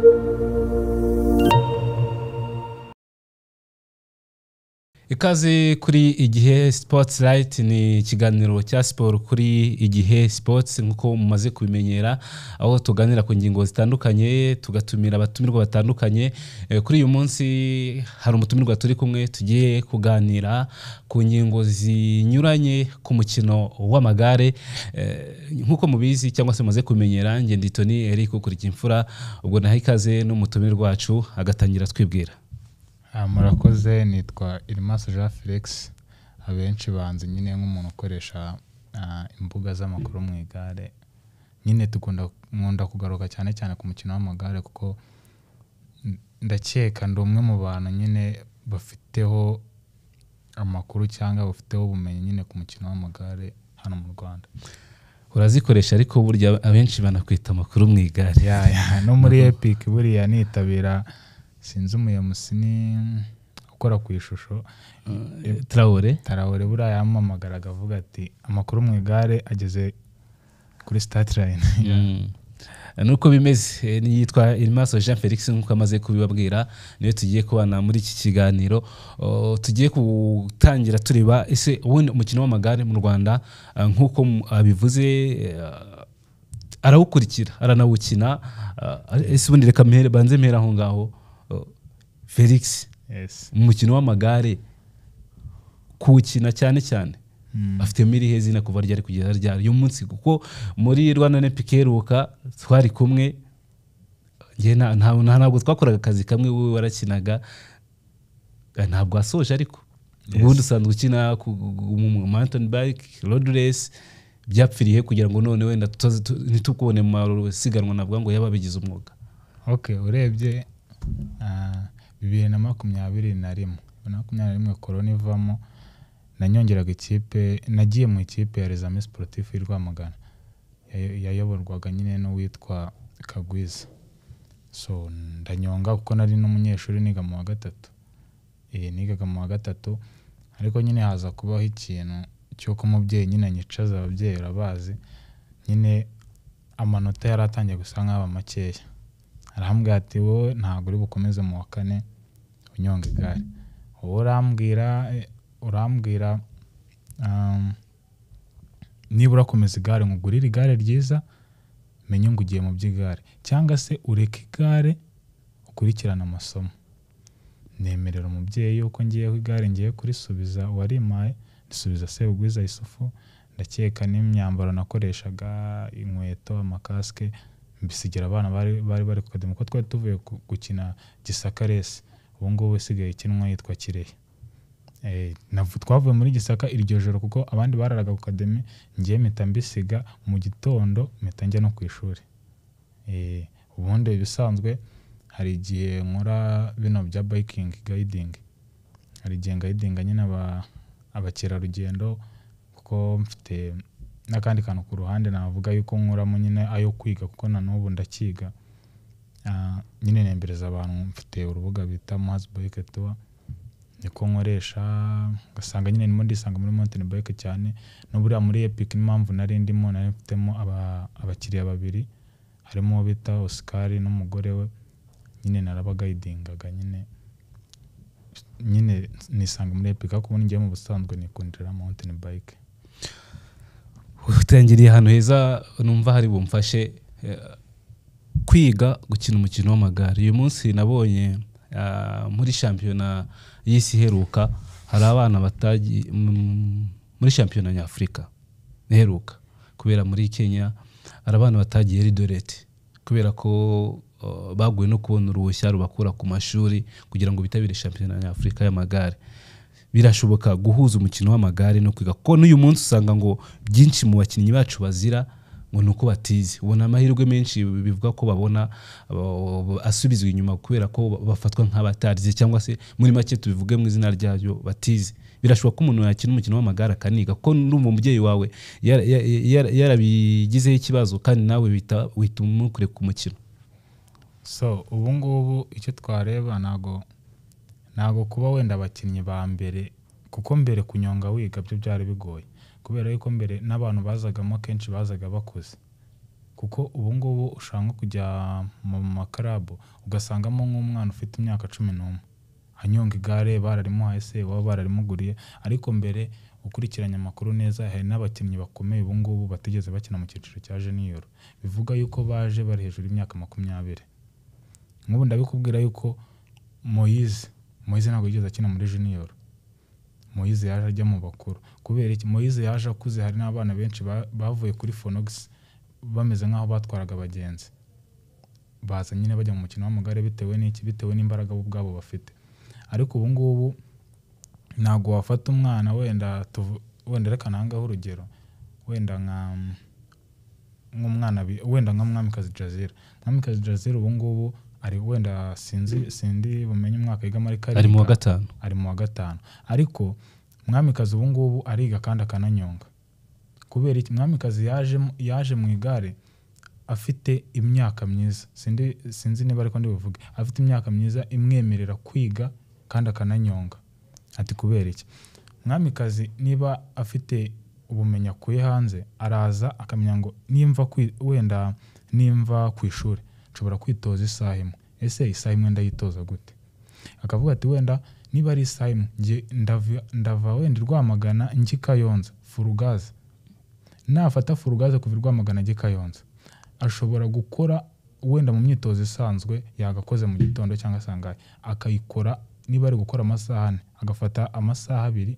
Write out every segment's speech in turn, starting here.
thank you ikaze kuri igihe sports light ni ikiganiro cya siporo kuri igihe sports nk'uko mumaze kubimenyera aho tuganira ku ngingo zitandukanye tugatumira abatumirwa batandukanye eh, kuri uyu munsi hari umutumirwa turi kumwe tugiye kuganira ku ngingo zinyuranye ku mukino w'amagare eh, nk'uko mubizi cyangwa se mumaze kubimenyera ngende eric ukurikiye imfura ubwo naho ikaze n'umutumirwa wacu agatangira twibwira Ah, murakoze nitwa Irimasi Jean Felix abenshi banzi nyine nk'umuntu ukoresha ah, imbuga z'amakuru mu igare, nyine nkunda kugaruka cyane cyane ku mukino w'amagare kuko ndakeka ndi umwe mu bantu nyine bafiteho amakuru cyangwa bafiteho ubumenyi nyine ku mukino w'amagare hano mu Rwanda. Urazikoresha ariko burya abenshi banakwita amakuru mu igare. No muri Epic buriya nitabira sinzi umuyomusi ni ukora ku ishusho ah, eh, eh, tarawure tarawure buriya yamamagaraga avuga ati amakuru mu igare ageze kuri sitati layini hmm. nuko bimeze eh, yitwa irimaso jean felix nk'uko amaze kubibabwira niyo tugiye kubana muri iki kiganiro oh, tugiye gutangira tureba ese ubundi umukino w'amagare mu rwanda nk'uko abivuze arawukurikira aranawukina ese ubundi reka banze mpera aho ngaho felix mu mukino w'amagare kuwukina cyane cyane hmm. afitemo irihe zina kuva ryari kugeza ryari uyu munsi kuko muri rwanda nepike iheruka twari kumwe ntabwo twakoraga akazi kamwe we warakinaga eh, ntabwo asoje ariko ubundi usanzwe ukina mountain bike road race byapfiriye kugira ngo none wenda ntitukubone mu masiganwa navuga ngo yaba abigize umwuga urebye ah, bibiri na makumyabiri na rimwe bibiri na makumyabiri na rimwe korona ivamo nanyongeraga ikipe nagiye mu ikipe ya rezame siporutifu y'i Rwamagana yayoborwaga nyine n'uwitwa Kagwiza so ndanyonga kuko nari n'umunyeshuri niga mu wa gatatu eh, nigaga mu wa gatatu ariko nyine haza kubaho ikintu cy'uko umubyeyi nyine anyicaza ababyeyi urabazi nyine amanota yari atangiye gusa nk'aba makeya arambwira ati wowe ntabwo uri bukomeze mu wa kane unyonga igare wowe urambwira eh, urambwira um, niba urakomeza igare nkugurire igare ryiza menye ngo ugiye mu by'igare cyangwa se ureke igare ukurikirane amasomo nemerera umubyeyi yuko ngiyeho igare ngiye kurisubiza uwarimaye risubiza sebugwiza isufu ndakeka n'imyambaro nakoreshaga inkweto amakasike mbisigira abana bari bari kukademo kuko twari tuvuye gukina Gisaka resi ubu ngubu isigaye ikinwa yitwa Kirehe eh, twavuye muri Gisaka iryo joro kuko abandi bararaga ku kademi ngewe mpita mbisiga mu gitondo mpita njya no ku ishuri eh, ubundi ibisanzwe hari igihe nkora bino bya bayikingi gayidingi hari igihe ngayidinga nyine abakerarugendo kuko mfite n'akandi kantu ku ruhande navuga yuko nkuramo nyine ayo kwiga kuko na n'ubu ndakiga ah, nyine nembereza abantu mfite urubuga bita mazi bike tuwa niko nkoresha ugasanga nyine ndimo ndisanga muri mountain bike cyane n'uburiya muri epic n'impamvu nari ndimo nari mfitemo abakiriya babiri harimo uwo bita osikari n'umugore we nyine narabagayidingaga nyine nyine nisanga muri epic ariko ubundi ngewe mu busanzwe nikundira mountain bike. utangiriye ahantu heza numva hari bumfashe eh, kwiga gukina umukino w'amagare uyu munsi nabonye ah, muri shampiyona y'isi iheruka hari abana batagiye mm, muri shampiyona nyafurika iheruka kubera muri kenya hari abana batagiye ridoreti kubera ko oh, baguye no kubona uruhushya rubakura ku mashuri kugira ngo bitabire shampiyona nyafurika y'amagare birashoboka guhuza umukino w'amagare no kwiga kuko n'uyu munsi usanga ngo byinshi mu bakinnyi bacu bazira ngo ni uko batize ubona amahirwe menshi bivuga ko babona asubizwa inyuma kubera ko bafatwa nk'abatarize cyangwa se muri make tubivuge mu izina ryayo batize birashoboka ko umuntu yakina umukino w'amagare akaniga ko n'uwo mubyeyi wawe yarabigizeho ikibazo kandi nawe wita umukure ku mukino so ubu ngubu icyo twareba ntabwo ntabwo kuba wenda abakinnyi ba mbere kuko mbere kunyonga wiga byo byari bigoye kubera yuko mbere n'abantu bazagamo kenshi bazaga bakuze kuko ubu ngubu ushobora nko kujya mu makarabu ugasangamo nk'umwana ufite imyaka cumi n'umwe anyonga igare bararimuhaye se waba bararimuguriye ariko mbere ukurikiranye amakuru neza hari n'abakinnyi bakomeye ubu ngubu batigeze bakina mu cyiciro cya jeniyoro bivuga yuko baje bari hejuru y'imyaka makumyabiri nk'ubu ndabikubwira yuko Moise moyize ntabwo yigeze akina muri junior moyize yaje ajya mu bakuru kubera iki moyize yaje akuze hari n'abana benshi bavuye kuri fonogisi bameze nk'aho batwaraga abagenzi baza nyine bajya mu mukino w'amagare bitewe n'iki bitewe n'imbaraga bo ubwabo bafite ariko ubu ngubu ntabwo wafata umwana wenda wenda reka nangaho urugero wenda nka nk'umwana wenda nka mwamikazi jazira mwamikazi jazira ubu ngubu ari wenda sinzi sindi bumenye umwaka yiga muri karindwi ari mu wa gatanu ari mu wa gatanu ariko mwamikazi ubu ngubu ariga kandi akananyonga kubera iki mwamikazi yaje yaje mu igare afite imyaka myiza sindi sinzi niba ariko ndibuvuge afite imyaka myiza imwemerera kwiga kandi akananyonga ati kubera iki mwamikazi niba afite ubumenyi akuye hanze araza akamenya ngo nimva wenda nimva ku ishuri nshobora kwitoza isaha imwe ese isaha imwe ndayitoza gute akavuga ati wenda niba ari isaha imwe ndava wenda irwamagana njye kayonza furugaze nafata furugaze kuva irwamagana ajya kayonza ashobora gukora wenda mu myitozo isanzwe yagakoze mu gitondo cyangwa sangahe akayikora niba ari gukora amasaha ane agafata amasaha abiri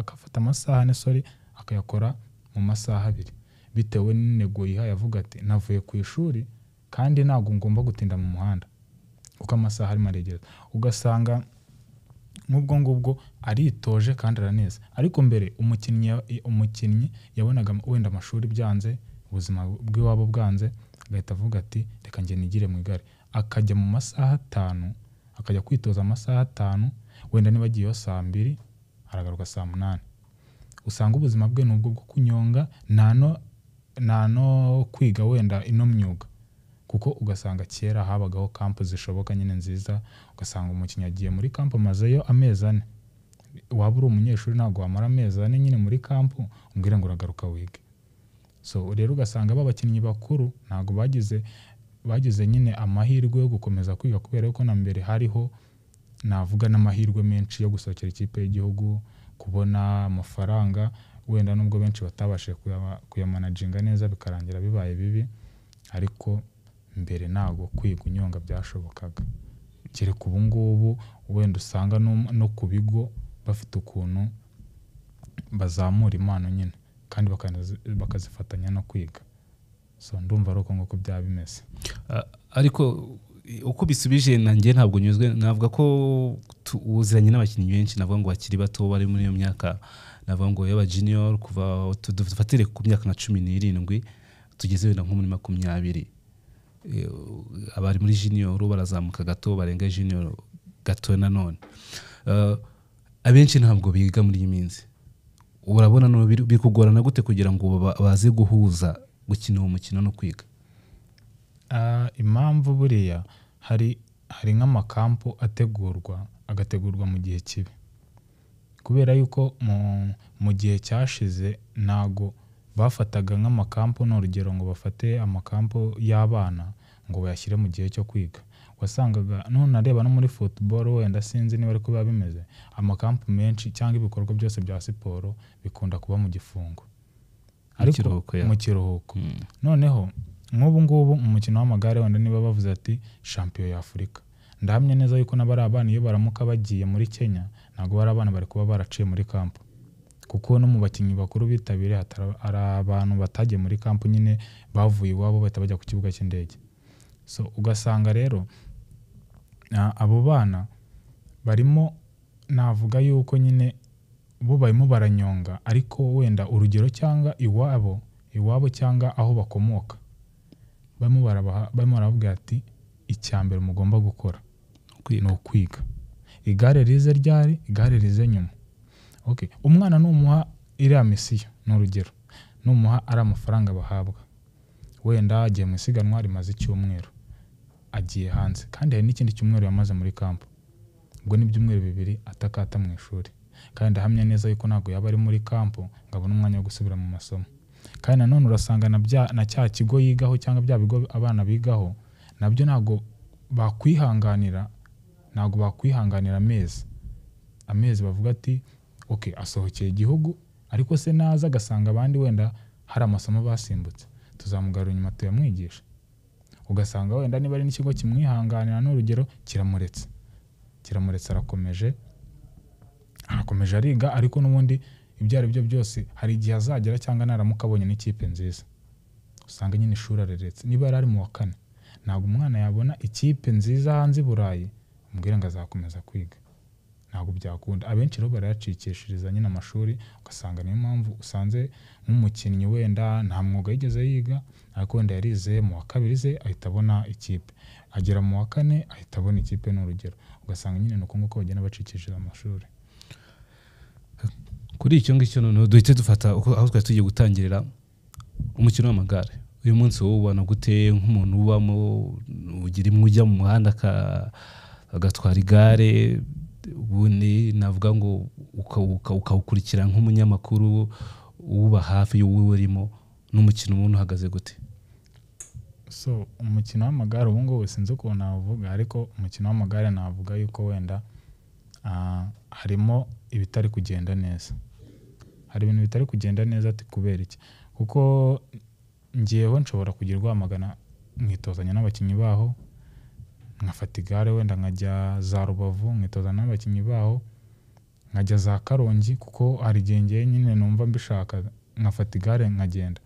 akafata amasaha ane sori akayakora mu masaha abiri bitewe n'intego yihaye avuga ati navuye ku ishuri kandi ntabwo ngomba gutinda mu muhanda kuko amasaha arimo aregereza ugasanga nk'ubwo ngubwo aritoje kandi araneza ariko mbere umukinnyi umukinnyi yabonaga wenda amashuri byanze ubuzima bw'iwabo bwanze agahita avuga ati reka njye nigire mu igare akajya mu masaha atanu akajya kwitoza amasaha atanu wenda niba agiyeyo saa mbiri aragaruka saa munani usanga ubuzima bwe ni ubwo bwo kunyonga nta no kwiga wenda ino myuga kuko ugasanga kera habagaho kampu zishoboka nyine nziza ugasanga umukinnyi agiye muri kampu amazeyo amezi ane waba uri umunyeshuri ntabwo wamara amezi ane nyine muri kampu umbwire ngo uragaruka wige so rero ugasanga babakinnyi bakuru ntabwo bagize bagize nyine amahirwe yo gukomeza kwiga kubera ko na mbere hariho navuga n'amahirwe menshi yo gusohokera ikipe y'igihugu kubona amafaranga wenda nubwo benshi batabashije kuyamanaginga neza bikarangira bibaye bibi ariko mbere ntabwo kwiga unyonga byashobokaga kereka ubu ngubu wenda usanga no ku bigo bafite ukuntu bazamura impano nyine kandi bakazifatanya no kwiga so ndumva ari uko nguko byaba bimeze ariko uko bisubije nanjye ntabwo nyuzwe navuga ko uziranye n'abakinnyi benshi navuga ngo bakiri bato bari muri iyo myaka navuga ngo yaba junior kuva dufatire ku myaka nka cumi n'irindwi tugeze wenda nko muri makumyabiri abari muri junior barazamuka gato barenga junior gato nanone eh, abenshi ntabwo biga muri iyi minsi urabona bikugorana gute kugira ngo baze guhuza gukina uwo mukino no kwiga ah, impamvu buriya hari hari nk'amakampu ategurwa agategurwa mu gihe kibi kubera yuko mu gihe cyashize ntago bafataga nk'amakampu ni urugero ngo bafate amakampu y'abana ngo bayashyire mu gihe cyo kwiga wasangaga none areba no muri football wenda sinzi niba ariko biba bimeze amakampu menshi cyangwa ibikorwa byose bya siporo bikunda kuba mu gifungo ariko mu kiruhuko hmm. noneho nk'ubu ngubu mu mukino w'amagare wenda niba bavuze ati champion y'afurika ndahamya neza yuko n'abari abana iyo baramuka bagiye muri kenya ntabwo bari abana bari kuba baraciye muri kampu kuko no mu bakinnyi bakuru bitabiriye hari abantu batagiye muri kampu nyine bavuye iwabo bahita bajya ku kibuga cy'indege so ugasanga rero abo bana barimo navuga yuko nyine bo barimo baranyonga ariko wenda urugero cyangwa iwabo iwabo cyangwa aho bakomoka barimo barababwira ati icya mbere mugomba gukora ni ukwiga igare rize ryari igare rize nyuma umwana numuha iriya misiyo ni urugero numuha ari amafaranga bahabwa wenda agiye mu isiganwa rimaze icyumweru agiye hanze kandi hari n'ikindi cyumweru yamaze muri kampu ubwo ni ibyumweru bibiri atakata mu ishuri kandi ndahamya neza yuko ntabwo yaba ari muri kampu ngo abone umwanya wo gusubira mu masomo kandi nanone urasanga na cya kigo yigaho cyangwa bya bigo abana bigaho nabyo ntabwo bakwihanganira ntabwo bakwihanganira amezi amezi bavuga ati oke asohokeye igihugu ariko se naza agasanga abandi wenda hari amasomo basimbutse tuzamugarura inyuma tuyamwigisha ugasanga wenda niba ari n'ikigo kimwihanganira n'urugero kiramuretse kiramuretse arakomeje arakomeje ariga ariko n'ubundi ibyo ari byo byose hari igihe azagera cyangwa naramuka abonye n'ikipe nziza usanga nyine ishuri areretse niba yari ari mu wa kane ntabwo umwana yabona ikipe nziza hanze i Burayi ngo azakomeza kwiga ntabwo byakunda abenshi rero barayacikishiriza nyine amashuri ugasanga niyo mpamvu usanze nk'umukinnyi wenda nta mwuga yigeze yiga ariko wenda yarize mu wa kabiri ze ahita abona ikipe agera mu wa kane ahita abona ikipe nurugero ugasanga nyine ni uko nguko bagenda bacikishiriza amashuri kuri icyo ngicyo noneho duhite dufata aho twari tugiye gutangirira umukino w'amagare uyu munsi wowe ubona gute nk'umuntu ubamo ugira imwe ujya mu muhanda agatwara igare ubundi navuga ngo ukawukurikira nk'umunyamakuru uba hafi y'uwo urimo n'umukino umuntu uhagaze gute so umukino w'amagare ubu ngubu sinzi ukuntu navuga ariko umukino w'amagare navuga yuko wenda ah, harimo ibitari kugenda neza hari ibintu bitari kugenda neza ati kubera iki kuko ngewe nshobora kugira urwamagana mwitozanya n'abakinnyi baho nkafata igare wenda nkajya za Rubavu nkitoza n'abakinnyi baho nkajya za Karongi kuko hari igihe ngewe numva mbishaka nkafata igare nkagenda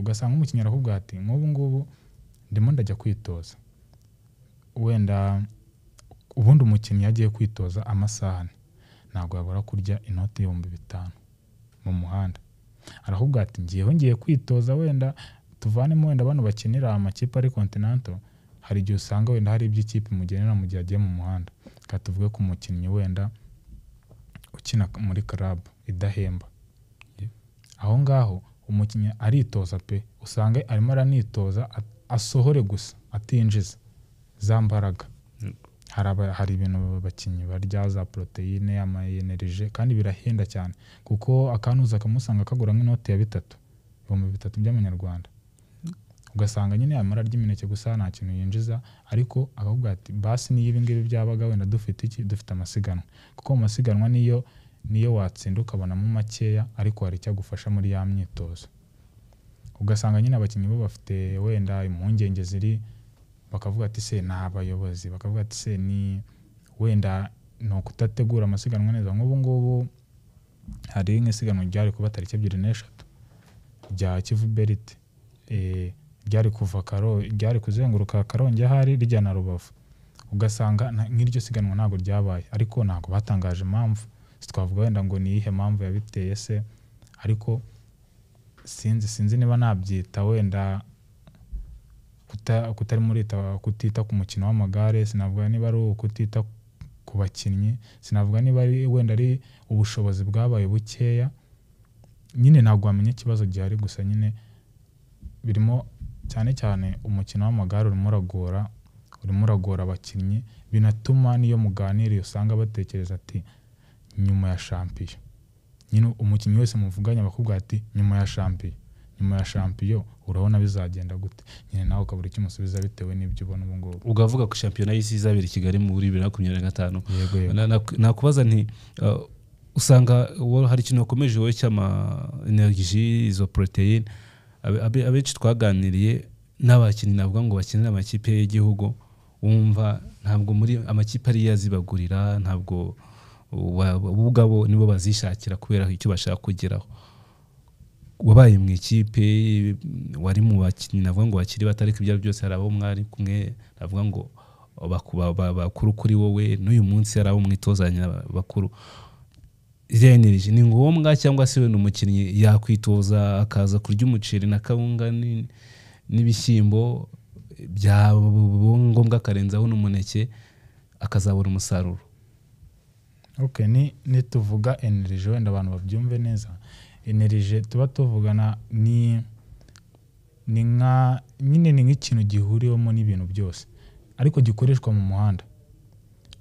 ugasanga nk'umukinnyi arakubwira ati nk'ubu ngubu ndimo ndajya kwitoza wenda ubundi umukinnyi agiye kwitoza amasahani ane ntabwo yabura kurya inoti y'ibihumbi bitanu mu muhanda arakubwira ati ngewe ngiye kwitoza wenda tuvanemo wenda bano bakinira amakipe ari kontinanto hari igihe usanga wenda hari ibyo ikipe imugenera mu gihe agiye mu muhanda reka tuvuge ku mukinnyi wenda ukina muri club idahemba aho ngaho umukinnyi aritoza pe usanga arimo aranitoza asohore gusa atinjiza za mbaraga hari ibintu abakinnyi barya za poroteyine amayenerije kandi birahenda cyane kuko akanuza kamusanga kagura nk'inoti ya bitatu ibihumbi bitatu by'amanyarwanda ugasanga nyine yamara arya gusa nta kintu yinjiza ariko akavuga ati basi niyo ibi ngibi byabaga wenda dufite iki dufite amasiganwa kuko mu masiganwa niyo niyo watsinda ukabonamo makeya ariko hari icyagufasha muri ya myitozo ugasanga nyine abakinnyi bo bafite wenda impungenge ziri bakavuga ati se ni abayobozi bakavuga ati se ni wenda ni ukutategura amasiganwa neza nk'ubu ngubu hari nk'isiganwa ryari kuba tariki ebyiri n'eshatu rya kivu berite eh, ryari kuva ryari kuzenguruka karongi ahari rijya rubavu ugasanga nk'iryo siganwa ntabwo ryabaye ariko ntabwo batangaje impamvu twavuga wenda ngo ni iyihe mpamvu yabiteye se ariko sinzi sinzi niba nabyita wenda kutari murita kutita ku mukino w'amagare sinavuga niba ari ukutita ku bakinnyi sinavuga niba ari wenda ari ubushobozi bwabaye bukeya nyine ntabwo wamenya ikibazo gihari gusa nyine birimo cyane cyane umukino w'amagare urimo uragora, urimo uragora abakinnyi, binatuma n'iyo muganiriye usanga batekereza ati nyuma ya shampiyo, nyine umukinnyi wese muvuganye aba ati nyuma ya shampiyo, nyuma ya shampiyo urabona bizagenda gute, nyine nawe ukabura icyo umusubiza bitewe n'ibyo ubona ubu ngubu. Ukavuga ko shampiyona y'isi izabera i Kigali muri bibiri na makumyabiri na gatanu, nakubaza nti uh, usanga hari ikintu wakomeje wowe cy'ama energy, izo poroteyine abenshi twaganiriye n'abakinnyi navuga ngo bakinira amakipe y'igihugu wumva ntabwo muri amakipe ariyo azibagurira ntabwo ubwabo nibo bazishakira kubera icyo bashaka kugeraho wabaye mu ikipe wari mu bakinnyi navuga ngo bakiri bato ariko ibyo ari byose hari abo mwari kumwe navuga ngo bakuru kuri wowe n'uyu munsi hari abo mwitozanya bakuru energy ni ngombwa cyangwa se wenda umukinnyi yakwitoza akaza kurya umuceri na kawunga n'ibishyimbo byaba ngombwa akarenzaho n'umuneke akazabura umusaruro nituvuga energy wenda abantu babyumve neza energy tuba tuvugana ni ni nka nyine ni nk'ikintu gihuriwemo n'ibintu byose ariko gikoreshwa mu muhanda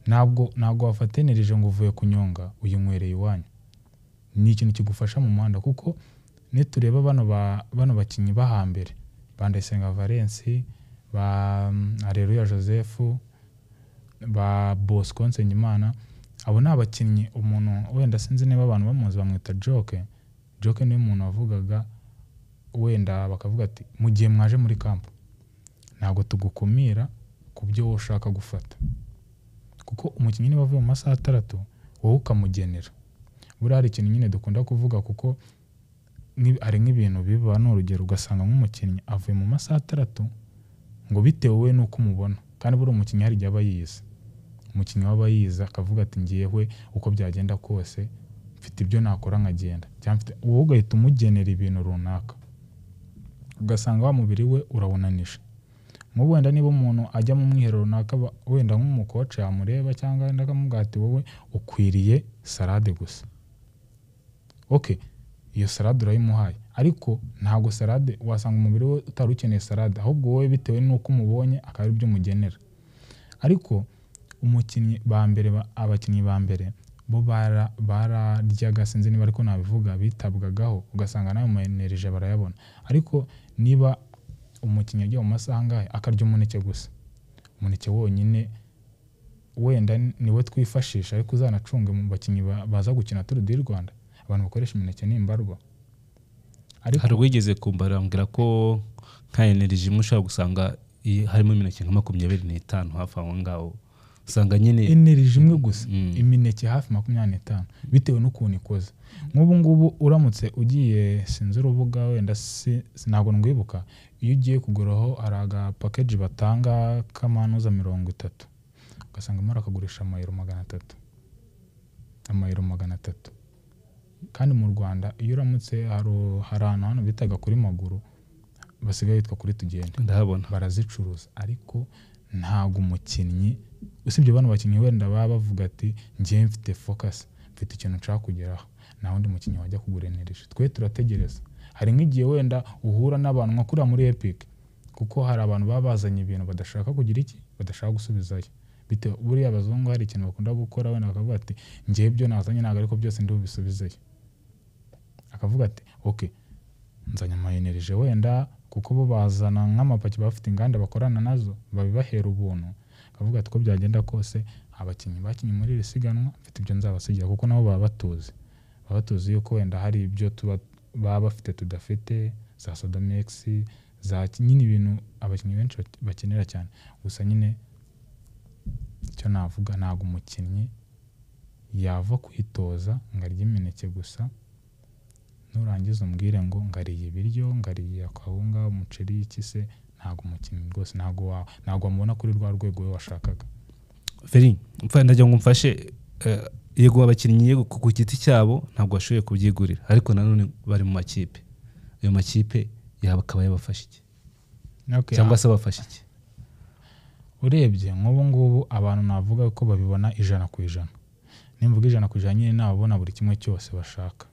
ntabwo ntabwo wafatanirije ngo uvuye kunyonga uyinywereye iwanyu ni ikintu kigufasha mu muhanda kuko nitureba bano bakinnyi bahambere ba Ndayisenga Valence ba Areruya Joseph ba Bosco Nsengimana abo ni abakinnyi umuntu wenda sinzi niba abantu bamuzi bamwita joke joke niwe muntu wavugaga wenda bakavuga ati mu gihe mwaje muri kampu ntabwo tugukumira ku byo wowe ushaka gufata kuko umukinnyi niba avuye mu masaha atandatu wowe ukamugenera buriya hari ikintu nyine dukunda kuvuga kuko hari nk'ibintu biba ni urugero ugasanga nk'umukinnyi avuye mu masaha atandatu ngo bitewe n'uko umubona kandi buriya umukinnyi hari igihe aba yize umukinnyi we yize akavuga ati ngewe uko byagenda kose mfite ibyo nakora nkagenda wowe ugahita umugenera ibintu runaka ugasanga wa mubiri we urawunanije nko wenda niba umuntu ajya mu mwiherero runaka wenda nk'umukoci yamureba cyangwa wenda akamubwira ati wowe ukwiriye salade gusa, oke iyo salade urayimuhaye ariko ntabwo salade wasanga umubiri we utari ukeneye salade ahubwo wowe bitewe n'uko umubonye akaba ari byo umugenera ariko umukinnyi ba mbere abakinnyi ba mbere bo bararyaga sinzi niba ariko nabivuga bitabwagaho ugasanga nawe mu barayabona ariko niba umukinnyi agiye mu masaha angahe akarya umuneke gusa umuneke wonyine wenda niwe twifashisha ariko uzanacunge mu bakinnyi baza gukina turu di Rwanda abantu bakoresha imineke ni imbarwa hari uwigeze kumbarambwira ko nka energy imwe ushobora gusanga harimo imineke nka makumyabiri n'itanu hafi aho ngaho usanga nyine energy imwe mm. gusa mm. imineke hafi makumyabiri n'itanu bitewe n'ukuntu ikoze nk'ubu ngubu uramutse ugiye sinzi urubuga wenda ntabwo ndwibuka iyo ugiye kuguraho hari agapakeji batanga k'amanuza mirongo itatu ugasangamo akagurisha amayero magana atatu amayero magana atatu kandi mu rwanda iyo uramutse hari ahantu hano bitaga kuri maguru basigaye yitwa kuri tugende ndahabona barazicuruza ariko ntabwo umukinnyi usibye bano bakinnyi wenda baba bavuga ati njyewe mfite fokasi mfite ikintu nshaka kugeraho nta wundi mukinnyi wajya kugurenereje twe turategereza hari nk'igihe wenda uhura n'abantu nka kuriya muri epiki kuko hari abantu baba bazanye ibintu badashaka kugira iki badashaka gusubizayo bitewe buriya abazungu hari ikintu bakunda gukora wenda bakavuga ati njyewe ibyo nazanye ntabwo ariko byose ndi bubisubizeyo akavuga ati oke nzanye amayenerije wenda kuko bo bazana nk'amapaki bafite inganda bakorana nazo babibahera ubuntu bakavuga ko byagenda kose abakinnyi bakinnyi muri iri siganwa mfite ibyo nzabasigira kuko nabo baba batuzi baba batuzi yuko wenda hari ibyo tuba baba bafite tudafite za sodomekisi za nyine ibintu abakinnyi benshi bakenera cyane gusa nyine icyo navuga ntabwo umukinnyi yava kwitoza ngo arye imineke gusa nurangiza umbwire ngo ngariye ibiryo, ngariye akawunga, umuceri iki se ntabwo umukinnyi rwose ntabwo ntabwo wamubona kuri rwa rwego we washakaga feri ndagira ngo umfashe eh, yego abakinnyi yego ku giti cyabo ntabwo bashoboye kubyigurira ariko nanone bari mu makipe ayo makipe yaba akaba yabafashe iki cyangwa ah. se abafashe iki urebye nk'ubu ngubu abantu navuga ko babibona ijana ku ijana nimvuga ijana ku ijana nyine nababona buri kimwe cyose bashaka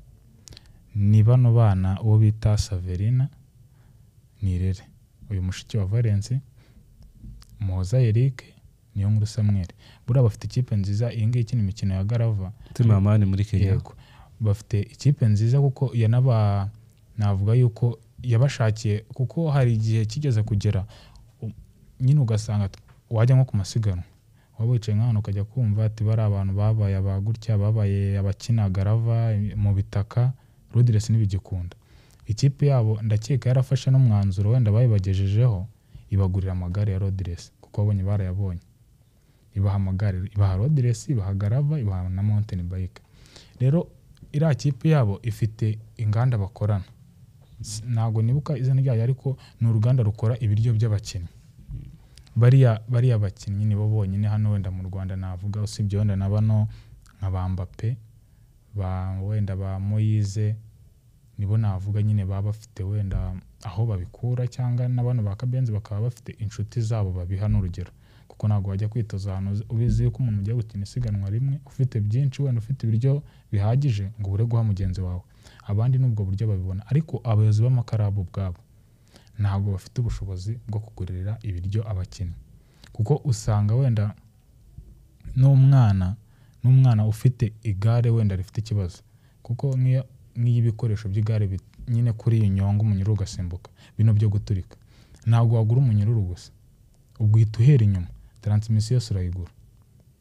ni bano bana uwo bita Saverina Nirere uyu mushiki wa Valence Muhoza Eric Niyonkuru Samuel buriya bafite ikipe nziza iyi ngiyi ikina imikino ya Garava Timamani muri Kenya bafite ikipe nziza kuko yanaba navuga yuko yabashakiye kuko hari igihe kigeze kugera nyine ugasanga wajya nko ku masiganwa waba wicaye nk'ahantu ukajya kumva ati bari abantu babaye abagutya babaye abakina garava mu bitaka Rudilesi ntibigikunda ikipe yabo ndakeka yarafashe n'umwanzuro wenda bayibagejejeho ibagurira amagare ya Rudilesi kuko babonye barayabonye ibaha amagare ibaha Rudilesi ibaha Garava ibaha na Mountain Bike rero iriya kipe yabo ifite inganda bakorana ntabwo nibuka izina ryayo ariko ni uruganda rukora ibiryo by'abakinnyi bariya bakinnyi nibo bonyine hano wenda mu Rwanda navuga usibye wenda na bano nka Bambape ba wenda ba Moise nibo navuga nyine baba bafite wenda aho babikura cyangwa na bano ba Kabenzi bakaba bafite inshuti zabo babiha n'urugero kuko ntabwo wajya kwitoza ahantu ubizi ko umuntu ugiye gukina isiganwa rimwe ufite byinshi wenda ufite ibiryo bihagije ngo ubure guha mugenzi wawe abandi n'ubwo buryo babibona ariko abayobozi b'amakarabu ubwabo ntabwo bafite ubushobozi bwo kugurira ibiryo abakinnyi kuko usanga wenda n'umwana n'umwana ufite igare wenda rifite ikibazo kuko nk'iyo by'igare nyine kuri iyi nyonga umunyururu ugasimbuka bino byo guturika ntabwo wagura umunyururu gusa ubwo uhera inyuma taransimisiyo yose urayigura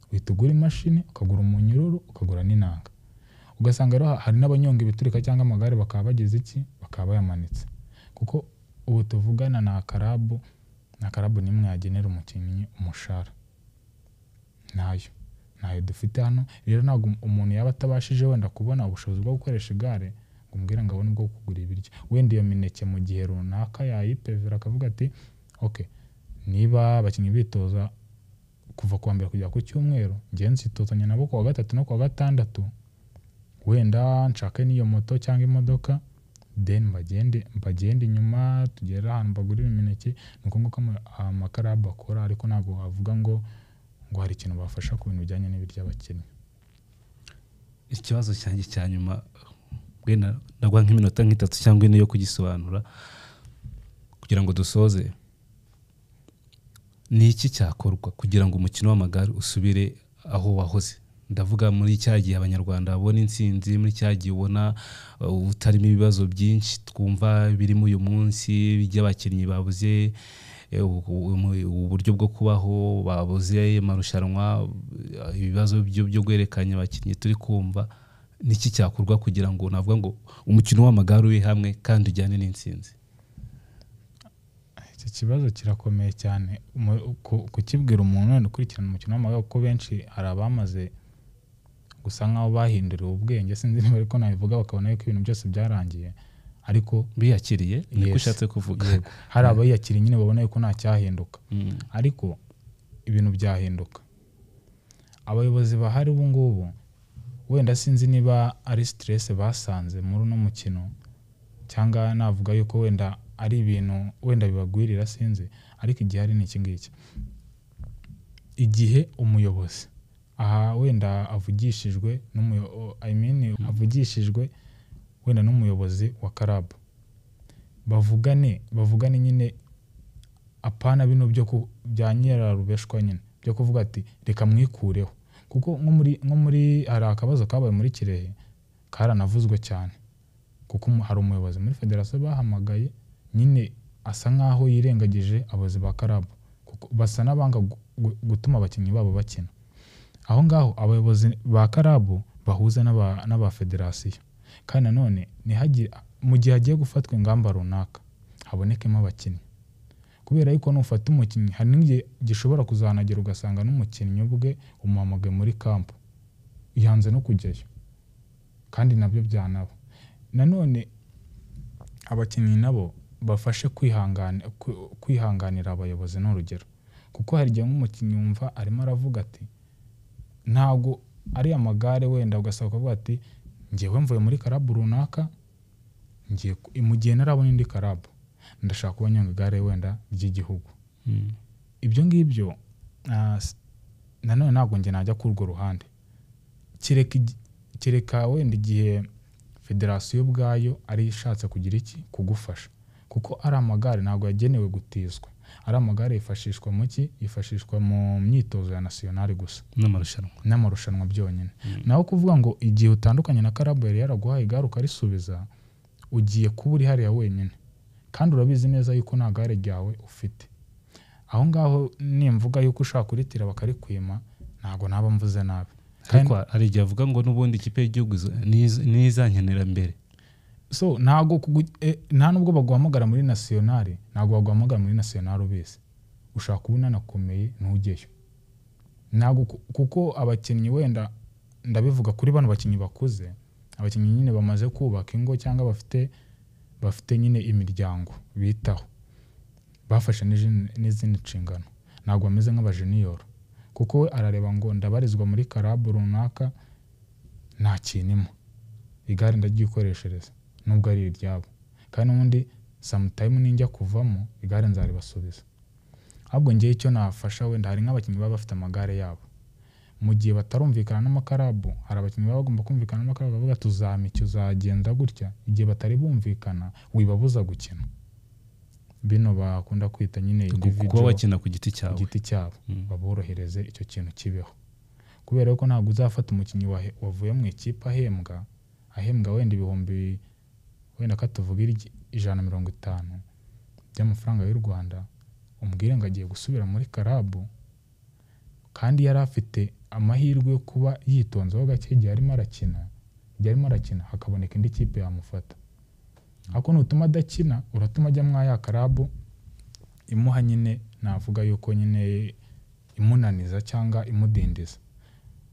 uhita ugura imashini ukagura umunyururu ukagura n'inanga ugasanga rero hari n'abanyonga ibiturika cyangwa amagare bakaba bagize iki bakaba bayamanitse kuko ubu tuvugana na akarabu na akarabu nimwe yagenera umukinnyi umushara nayo ntayo dufite hano rero ntabwo um-, umuntu yaba atabashije wenda kubona ubushobozi bwo gukoresha igare ngo umbwire ngo abone ubwo kugura ibiryo wenda iyo mineke mu gihe runaka yayipevera akavuga ati oke niba abakinnyi bitoza kuva ku wa mbere kugera ku cyumweru njye nzitozanya nabo ku wa gatatu no ku wa gatandatu wenda nshake n'iyo moto cyangwa imodoka deni mbagende mbagende inyuma tugere ahantu bagurira imineke ni uko nguko amakaraba akora ariko ntabwo wavuga ngo ngo hari ikintu bafasha ku bintu bijyanye abakene ikibazo cyanjye cya nyuma nagwa nk'iminota nk'itatu cyangwa ine yo kugisobanura kugira ngo dusoze ni iki cyakorwa kugira ngo umukino w'amagare usubire aho wahoze ndavuga muri cya gihe abanyarwanda babona insinzi muri cya gihe ubona uh, utarimo ibibazo byinshi twumva birimo uyu munsi by'abakinnyi babuze Eh, uburyo bwo kubaho babuze amarushanwa ibibazo byo guhererekanya abakinnyi turi kumva n'iki cyakorwa kugira ngo navuga ngo umukino w'amagare uri hamwe kandi ujyane n'insinzi iki kibazo kirakomeye cyane kukibwira umuntu wenda ukurikirana umukino w'amagare kuko benshi hari abamaze gusa nk'aho bahinduriwe ubwenge sinzi niba ariko nabivuga bakabona yuko ibintu byose byarangiye ariko biyakiriye niko ushatse kuvuga hari abayakiriye nyine babona yuko ntacyahinduka cyahinduka mm. ariko ibintu byahinduka abayobozi bahari ubu ngubu wenda sinzi niba ari siteresi basanze muri uno mukino cyangwa navuga yuko wenda ari ibintu wenda bibagwirira sinzi ariko igihari ni iki ngiki igihe umuyobozi aha wenda avugishijwe mm. avugishijwe wenda n'umuyobozi wa karabu bavugane bavugane nyine apana bino byo ku bya nyirarubeshwa nyine byo kuvuga ati reka mwikureho kuko nko muri nko muri hari akabazo kabaye muri kirehe karanavuzwe cyane kuko hari umuyobozi muri federasiyo bahamagaye nyine asa nkaho yirengagije abayobozi ba karabu basa n'abanga gutuma abakinnyi babo bakina aho ngaho abayobozi ba karabu bahuza n'aba federasiyo kandi nanone mu gihe hagiye gufatwa ingamba runaka habonekemo abakinnyi kubera yuko nufata umukinnyi hari n'igihe gishobora kuzanagira ugasanga n'umukinnyi ubwe umuhamagaye muri kampu yihanze no kujyayo kandi nabyo byanaba nanone abakinnyi nabo bafashe kwihanganira abayobozi n’urugero kuko hari igihe nk'umukinnyi wumva arimo aravuga ati ntabwo ari amagare wenda ugasanga ati ngewe mvuye muri karabu runaka ngiye mu gihe narabona indi karabu ndashaka kuba igare wenda ry'igihugu hmm. ibyo ngibyo nanone ntabwo njye najya kuri urwo ruhande kereka wenda igihe federasiyo ubwayo ari ishatse kugira iki kugufasha kuko ari amagare ntabwo yagenewe gutizwa ari amagare yifashishwa mu ki yifashishwa mu myitozo ya nasiyonari gusa n'amarushanwa n'amarushanwa byonyine mm. naho kuvuga ngo igihe utandukanye na karabo yari yaraguhaye igare ukarisubiza ugiye kuba uri hariya wenyine kandi urabizi neza yuko nta gare ryawe ufite aho ngaho nimvuga yuko ushaka kuritira bakarikwima ntabwo naba mvuze nabi ariko hari igihe avuga ngo n'ubundi ikipe y'igihugu niyo izankenera mbere so ntabwo eh, nta nubwo baguhamagara muri nasiyonari ntabwo baguhamagara muri nasiyonari ubese ushaka kuba unanakomeye ntujyeyo ntabwo kuko abakinnyi wenda ndabivuga kuri bano bakinnyi bakuze abakinnyi nyine bamaze kubaka ingo cyangwa bafite bafite nyine imiryango bitaho bafashe n'izindi nshingano ntabwo bameze nk'abajeniyoro kuko we arareba ngo ndabarizwa muri karabu runaka nta kintu imwe igare ndaryikoreshereza nubwo ari iryabo kandi n'ubundi samutayimu ninjya kuvamo igare nzaribasubiza ahubwo ngewe icyo nafasha wenda hari nk'abakinnyi baba bafite amagare yabo mu gihe batarumvikana n'amakarabu hari abakinnyi baba bagomba kumvikana n'amakarabu bavuga tuzama uzagenda gutya igihe batari bumvikana wibabuza gukina bino bakunda kwita nyine kuba bakina ku giti cyabo giti cyabo hmm. baborohereze icyo kintu kibeho kubera ko ntabwo uzafata umukinnyi wavuye mu ikipe ahembwa ahembwa wenda ibihumbi wenda ko tuvuga ijana na mirongo itanu by'amafaranga y'u Rwanda umubwire ngo agiye gusubira muri karabu kandi yari afite amahirwe yo kuba yitonzeho gake igihe arimo arakina igihe arimo arakina hakaboneka indi kipe yamufata ariko nutuma adakina uratuma ajya mwa ya karabu imuha nyine navuga yuko nyine imunaniza cyangwa imudindiza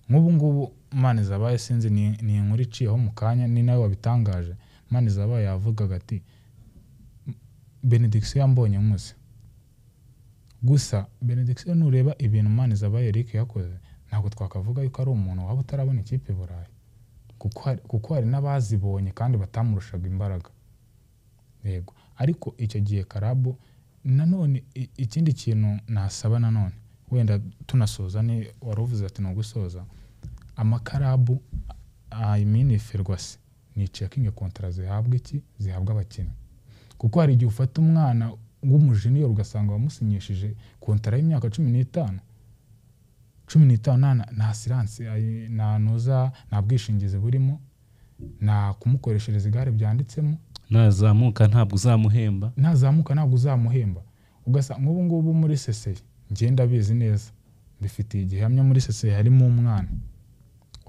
nk'ubu ngubu imana zabaye sinzi ni inkuru iciyeho mu kanya ni nawe wabitangaje zabaye yavugaga ati benediction yambonye nkuze gusa benediction nureba ibintu zabaye eric yakoze ntabwo twakavuga yuko ari umuntu waba utarabona ikipe burayi kuko hari n'abazibonye kandi batamurushaga imbaraga yego ariko icyo gihe karabo nanone ikindi kintu nasaba nanone wenda tunasoza ni wari uvuze ati ni ugusoza amakarabu ayiminifirwa se ni cekingi kontara zihabwa iki zihabwa abakinnyi kuko hari igihe ufata umwana w'umujiniyoro ugasanga wamusinyishije kontara y'imyaka cumi n'itanu cumi n'itanu nta siranse nta ntuza nta bwishingizi burimo nta kumukoreshereza igare byanditsemo nazamuka ntabwo uzamuhemba nazamuka ntabwo uzamuhemba ugasanga ubu ngubu muri seseye ngenda abizi neza mbifitiye igihamya muri seseye harimo umwana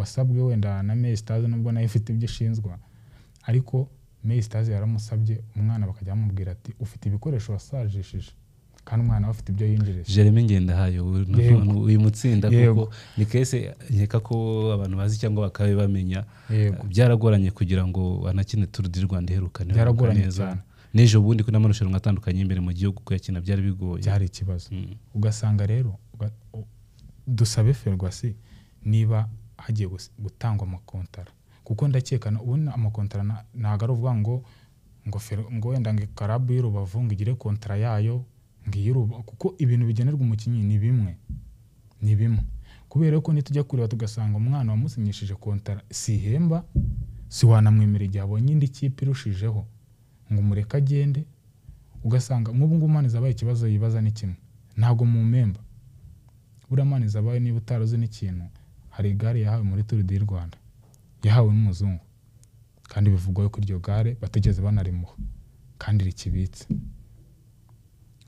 wasabwe wenda na Mestaz nubwo nayo ifite ibyo ishinzwa ariko Mestaz yaramusabye umwana bakajya bamubwira ati ufite ibikoresho wasajishije kandi umwana we afite ibyo yinjirije Jeremy Ngendahayo mutsinda kuko ni kese nkeka ko abantu bazi cyangwa bakabe bamenya eh, byaragoranye kugira ngo anakine Tour Rwanda iherukane byaragoranye cyane n'ejo bundi kuri n'amarushanwa atandukanye imbere mu gihugu kuyakina byari bigoye byari ikibazo mm. ugasanga rero dusabe ferwasi niba hagiye gutangwa amakontara kuko ndakekana ubundi amakontara ntabwo ari uvuga ngo ngofero ngo wenda ngo karabu y'urubavu ngo igire kontara yayo ngo iy'urubavu kuko ibintu bigenerwa umukinnyi ni bimwe ni bimwe kubera ko nitujya kureba tugasanga umwana wamusinyishije kontara sihemba ihemba si wanamwemera igihe abonye indi kipe irushijeho ngo umureke agende ugasanga nk'ubu ngubu umwana zabaye ikibazo yibaza ni kimwe ntabwo mu memba buriya umwana zabaye niba utarazi n'ikintu hari igare yahawe muri turu di Rwanda yahawe n'umuzungu kandi bivugwa yuko iryo gare batigeze banarimuha kandi rikibitse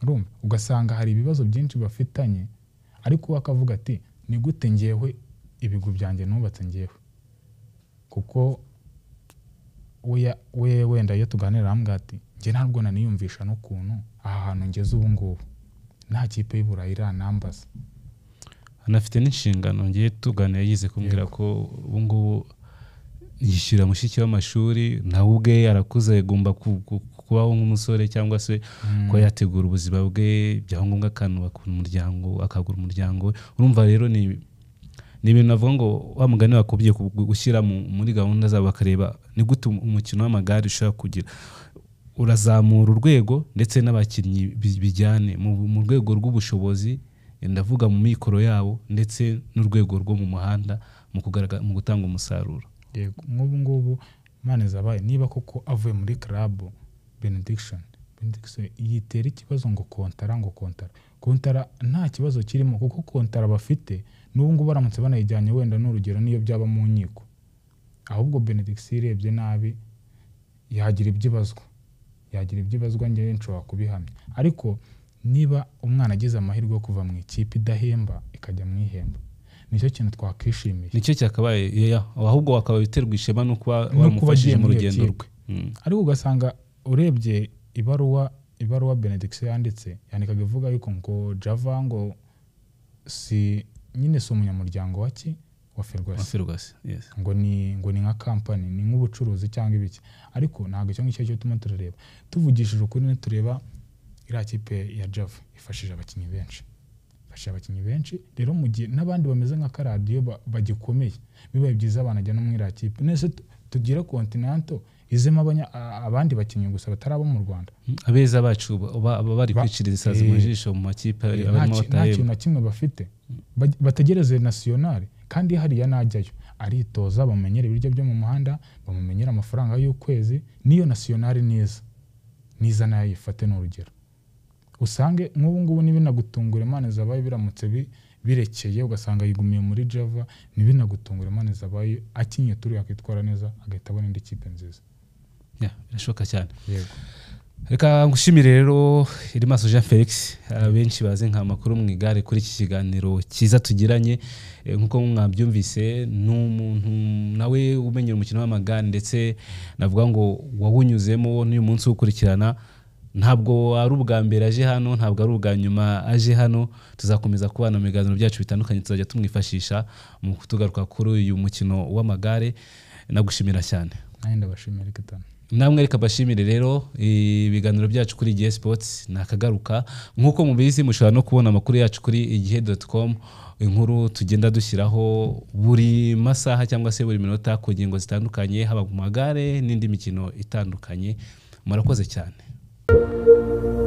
urumva ugasanga hari ibibazo byinshi bafitanye ariko we akavuga ati ni gute ngewe ibigo byanjye nubatse ngewe kuko we wenda iyo tuganira arambwira ati njye ntabwo naniyumvisha n'ukuntu aha hantu ngeze ubu ngubu nta kipe y'iburayi iranambaza anafite n'inshingano ngiye tugana yagize kumbwira ko ubu ngubu yishyura mushiki w'amashuri nawe ubwe arakuze agomba kubaho nk'umusore cyangwa se mm. ko yategura ubuzima bwe byaba ngombwa akanubaka umuryango akagura umuryango urumva rero ni ni ibintu navuga ngo wa mugani wakubye gushyira muri gahunda zabo bakareba ni gute umukino w'amagare ushobora kugira urazamura urwego ndetse n'abakinnyi bijyane mu rwego rw'ubushobozi ndavuga mu mikoro yabo ndetse n'urwego rwo mu muhanda mu mu gutanga umusaruro nk'ubu ngubu imana zabaye niba koko avuye muri karabu benediction yitera ikibazo ngo kontara ngo kontara kontara nta kibazo kirimo kuko kontara bafite n'ubu ngubu baramutse banayijyanye wenda n'urugero n'iyo byaba mu nkiko ahubwo benediction irebye nabi yagira ibyibazwa yagira ibyibazwa ngewe nshobora kubihamya ariko niba umwana agize amahirwe yo kuva mu ikipe idahemba ikajya mu ihemba nicyo kintu twakwishimiye nicyo cyakabaye ahubwo wakaba biterwa ishema no kuba wamufashije mu rugendo rwe hmm. ariko ugasanga urebye ibaruwa ibaruwa benediction yanditse yandikaga ivuga yuko ngo java ngo si nyine si umunyamuryango wa ki wa ferwasi ngo ni ngo ni nka kampani ni nk'ubucuruzi cyangwa ibiki ariko ntabwo icyo ngicyo cyo tuma turareba tuvugishije ukuri ntitureba iriya kipe ya Java ifashije abakinnyi benshi ifashije abakinnyi benshi rero mu gihe n'abandi bameze nka karadiyo bagikomeye bibaye byiza banajya no muri iriya kipe nese tugire kontinanto izemo abandi bakinnyi gusa bataraba mu Rwanda hmm, abeza bacu baba bari kwiciriza isazi mu eh, jisho mu makipe eh, barimo batahemba nta kintu na kimwe bafite hmm. bategereze nasiyonari kandi hariya najyayo aritoza bamenyera ibiryo byo mu muhanda bamumenyera amafaranga y'ukwezi n'iyo nasiyonari neza niza nayo yifate ni urugero usange nk'ubu ngubu ntibinagutungure Imana zabaye biramutse birekeye ugasanga yigumiye muri java ntibinagutungure Imana zabaye akinye turi yakitwara neza agahita abona indi kipe nziza birashoboka cyane yego reka ngushimire rero irimaso jean felix benshi bazi nka makuru mu igare kuri iki kiganiro cyiza tugiranye eh, nk'uko mwabyumvise ni umuntu nawe umenyera umukino w'amagare ndetse navuga ngo wawunyuzemo n'uyu munsi uwukurikirana ntabwo ari ubwa mbere aje hano ntabwo ari ubwa nyuma aje hano tuzakomeza kubana mu biganiro byacu bitandukanye tuzajya tumwifashisha mu kutugaruka kuri uyu mukino w'amagare nagushimira cyane namwe reka bashimire rero ibiganiro byacu kuri igihe sipotsi ni akagaruka nk'uko mubizi mushobora no kubona amakuru yacu kuri igihe doti komu inkuru tugenda dushyiraho buri masaha cyangwa se buri minota ku ngingo zitandukanye haba ku magare n'indi mikino itandukanye murakoze cyane thank you